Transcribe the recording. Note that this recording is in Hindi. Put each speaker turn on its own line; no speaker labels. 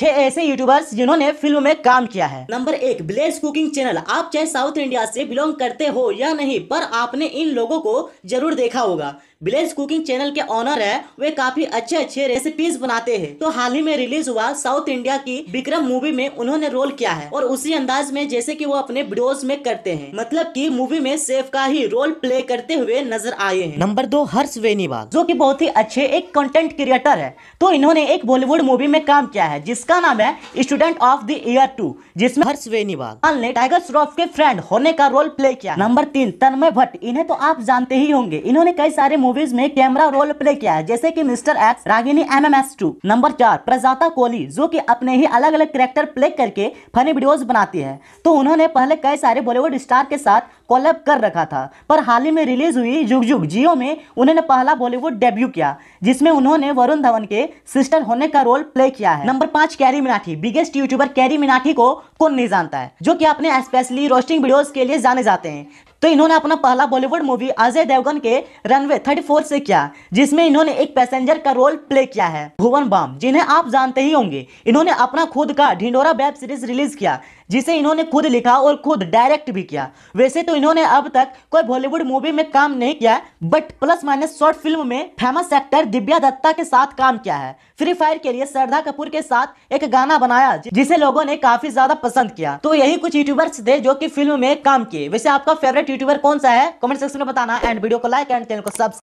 छह ऐसे यूट्यूबर्स जिन्होंने फिल्म में काम किया है नंबर एक ब्लेस कुकिंग चैनल आप चाहे साउथ इंडिया से बिलोंग करते हो या नहीं पर आपने इन लोगों को जरूर देखा होगा ब्लेस कुकिंग चैनल के ऑनर है वे काफी अच्छे अच्छे रेसिपीज बनाते हैं तो हाल ही में रिलीज हुआ साउथ इंडिया की विक्रम मूवी में उन्होंने रोल किया है और उसी अंदाज में जैसे की वो अपने वीडियोज में करते हैं मतलब की मूवी में सेफ का ही रोल प्ले करते हुए नजर आए हैं नंबर दो हर्ष वेनीवाल जो की बहुत ही अच्छे एक कंटेंट क्रिएटर है तो इन्होंने एक बॉलीवुड मूवी में काम किया है जिस जिसका नाम है student of the year two जिसमें हर्ष वेनीवाल ने टाइगर श्रॉफ के फ्रेंड होने का रोल प्ले किया नंबर तीन तन्मय भट्ट इन्हें तो आप जानते ही होंगे इन्होंने कई सारे मूवीज में कैमरा रोल प्ले किया है जैसे की mister X Ragini M M S two number चार प्रजाता कोहली जो की अपने ही अलग अलग करेक्टर प्ले करके फनी वीडियोज बनाती है तो उन्होंने पहले कई सारे बॉलीवुड स्टार के साथ कोलैब कर रखा था पर हाल ही में रिलीज हुई जुग जुग जियो में उन्होंने पहला बॉलीवुड डेब्यू किया जिसमें उन्होंने वरुण धवन के सिस्टर होने का रोल प्ले किया है नंबर पांच कैरी मिनाठी बिगेस्ट यूट्यूबर कैरी मिनाठी को कौन नहीं जानता है जो कि अपने स्पेशली रोस्टिंग वीडियोस के लिए जाने जाते हैं तो इन्होंने अपना पहला बॉलीवुड मूवी अजय देवगन के रनवे 34 से किया जिसमें इन्होंने एक पैसेंजर का रोल प्ले किया है भुवन बाम जिन्हें आप जानते ही होंगे इन्होंने अपना खुद का ढिंडोरा वेब सीरीज रिलीज किया जिसे इन्होंने खुद लिखा और खुद डायरेक्ट भी किया वैसे तो इन्होंने अब तक कोई बॉलीवुड मूवी में काम नहीं किया but plus minus short film में फेमस एक्टर दिव्या दत्ता के साथ काम किया है फ्री फायर के लिए श्रद्धा कपूर के साथ एक गाना बनाया जिसे लोगों ने काफी ज्यादा पसंद किया तो यही कुछ यूट्यूबर्स थे जो की फिल्म में काम किए वैसे आपका फेवरेट यूट्यूबर कौन सा है कमेंट सेक्शन में बताना एंड वीडियो को लाइक एंड चैनल को सब्सक्राइब